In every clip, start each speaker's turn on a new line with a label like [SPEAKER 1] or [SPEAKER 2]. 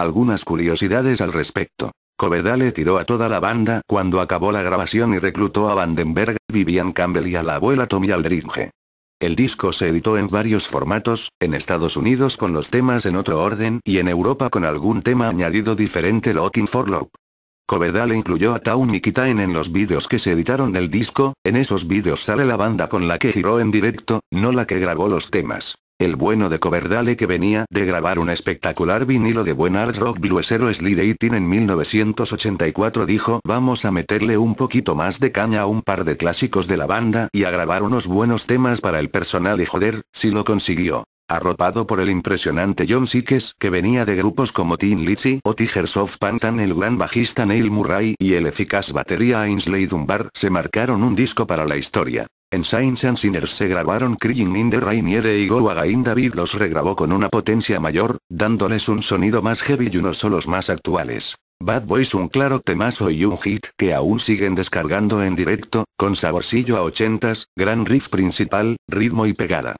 [SPEAKER 1] Algunas curiosidades al respecto. Covedale tiró a toda la banda cuando acabó la grabación y reclutó a Vandenberg, Vivian Campbell y a la abuela Tommy Alderinge. El disco se editó en varios formatos, en Estados Unidos con los temas en otro orden y en Europa con algún tema añadido diferente Locking for Love. Covedale incluyó a Town Nikitaen en los vídeos que se editaron del disco, en esos vídeos sale la banda con la que giró en directo, no la que grabó los temas el bueno de Coverdale que venía de grabar un espectacular vinilo de buen art rock bluesero Slideitin en 1984 dijo vamos a meterle un poquito más de caña a un par de clásicos de la banda y a grabar unos buenos temas para el personal y joder, si lo consiguió. Arropado por el impresionante John Sikes que venía de grupos como Teen Litzy o Tigers of Pantan el gran bajista Neil Murray y el eficaz batería Ainsley Dunbar se marcaron un disco para la historia. En Science and Sinners se grabaron Crying in the Rainier y Go Again David los regrabó con una potencia mayor, dándoles un sonido más heavy y unos solos más actuales. Bad Boys un claro temazo y un hit que aún siguen descargando en directo, con saborcillo a ochentas, gran riff principal, ritmo y pegada.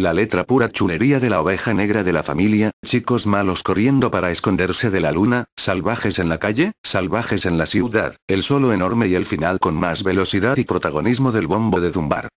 [SPEAKER 1] La letra pura chulería de la oveja negra de la familia, chicos malos corriendo para esconderse de la luna, salvajes en la calle, salvajes en la ciudad, el solo enorme y el final con más velocidad y protagonismo del bombo de Dumbar.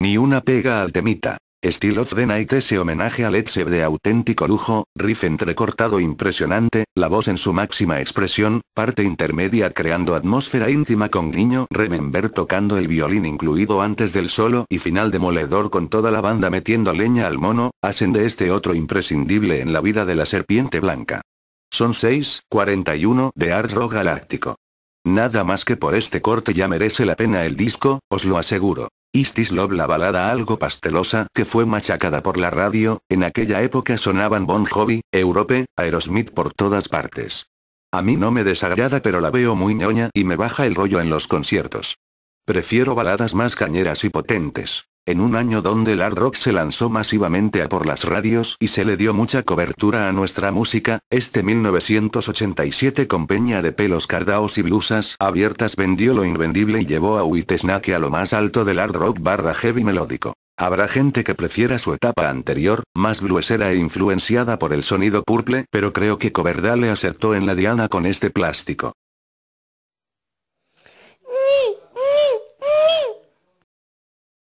[SPEAKER 1] Ni una pega al temita. Steel of the Night ese homenaje a Led de auténtico lujo, riff entrecortado impresionante, la voz en su máxima expresión, parte intermedia creando atmósfera íntima con guiño, Remember tocando el violín incluido antes del solo y final demoledor con toda la banda metiendo leña al mono, hacen de este otro imprescindible en la vida de la serpiente blanca. Son 6, 41 de Art Rock Galáctico. Nada más que por este corte ya merece la pena el disco, os lo aseguro. Istis Love la balada algo pastelosa que fue machacada por la radio, en aquella época sonaban Bon Jovi, Europe, Aerosmith por todas partes. A mí no me desagrada pero la veo muy ñoña y me baja el rollo en los conciertos. Prefiero baladas más cañeras y potentes. En un año donde el hard rock se lanzó masivamente a por las radios y se le dio mucha cobertura a nuestra música, este 1987 con peña de pelos cardaos y blusas abiertas vendió lo invendible y llevó a Whitesnake a lo más alto del hard rock barra heavy melódico. Habrá gente que prefiera su etapa anterior, más bluesera e influenciada por el sonido purple, pero creo que Coverdale acertó en la diana con este plástico.